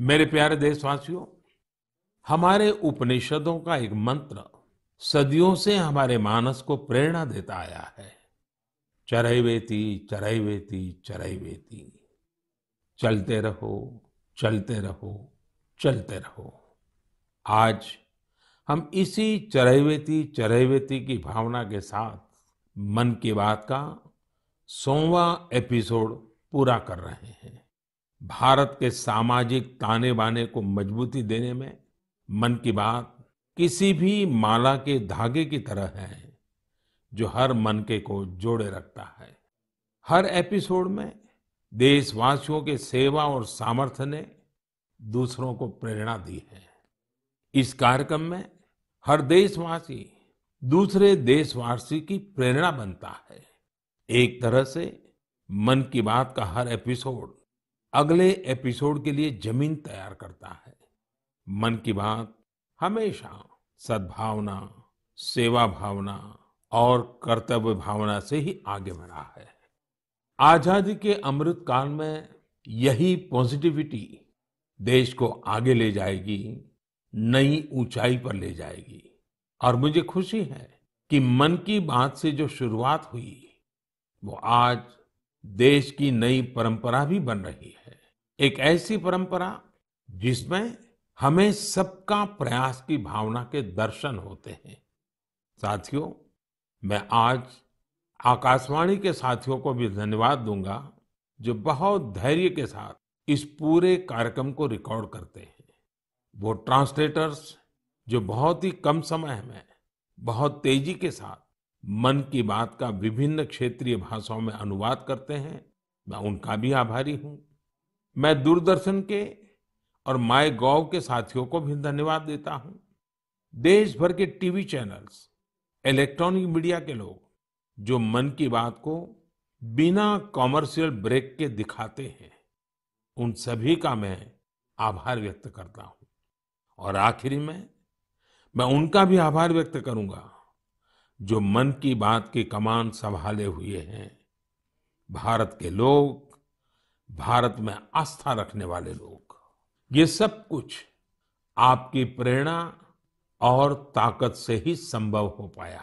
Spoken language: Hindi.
मेरे प्यारे देशवासियों हमारे उपनिषदों का एक मंत्र सदियों से हमारे मानस को प्रेरणा देता आया है चरैवेती चरैवेती चरैवेती चलते रहो चलते रहो चलते रहो आज हम इसी चरैवेती चरैवेती की भावना के साथ मन की बात का सोवा एपिसोड पूरा कर रहे हैं भारत के सामाजिक ताने बाने को मजबूती देने में मन की बात किसी भी माला के धागे की तरह है जो हर मन के को जोड़े रखता है हर एपिसोड में देशवासियों के सेवा और सामर्थ्य ने दूसरों को प्रेरणा दी है इस कार्यक्रम में हर देशवासी दूसरे देशवासी की प्रेरणा बनता है एक तरह से मन की बात का हर एपिसोड अगले एपिसोड के लिए जमीन तैयार करता है मन की बात हमेशा सद्भावना सेवा भावना और कर्तव्य भावना से ही आगे बढ़ा है आजादी के अमृत काल में यही पॉजिटिविटी देश को आगे ले जाएगी नई ऊंचाई पर ले जाएगी और मुझे खुशी है कि मन की बात से जो शुरुआत हुई वो आज देश की नई परंपरा भी बन रही है एक ऐसी परंपरा जिसमें हमें सबका प्रयास की भावना के दर्शन होते हैं साथियों मैं आज आकाशवाणी के साथियों को भी धन्यवाद दूंगा जो बहुत धैर्य के साथ इस पूरे कार्यक्रम को रिकॉर्ड करते हैं वो ट्रांसलेटर्स जो बहुत ही कम समय में बहुत तेजी के साथ मन की बात का विभिन्न क्षेत्रीय भाषाओं में अनुवाद करते हैं मैं उनका भी आभारी हूँ मैं दूरदर्शन के और माय गॉव के साथियों को भी धन्यवाद देता हूं देश भर के टीवी चैनल्स इलेक्ट्रॉनिक मीडिया के लोग जो मन की बात को बिना कॉमर्शियल ब्रेक के दिखाते हैं उन सभी का मैं आभार व्यक्त करता हूं और आखिरी में मैं उनका भी आभार व्यक्त करूंगा जो मन की बात की कमान संभाले हुए हैं भारत के लोग भारत में आस्था रखने वाले लोग ये सब कुछ आपकी प्रेरणा और ताकत से ही संभव हो पाया है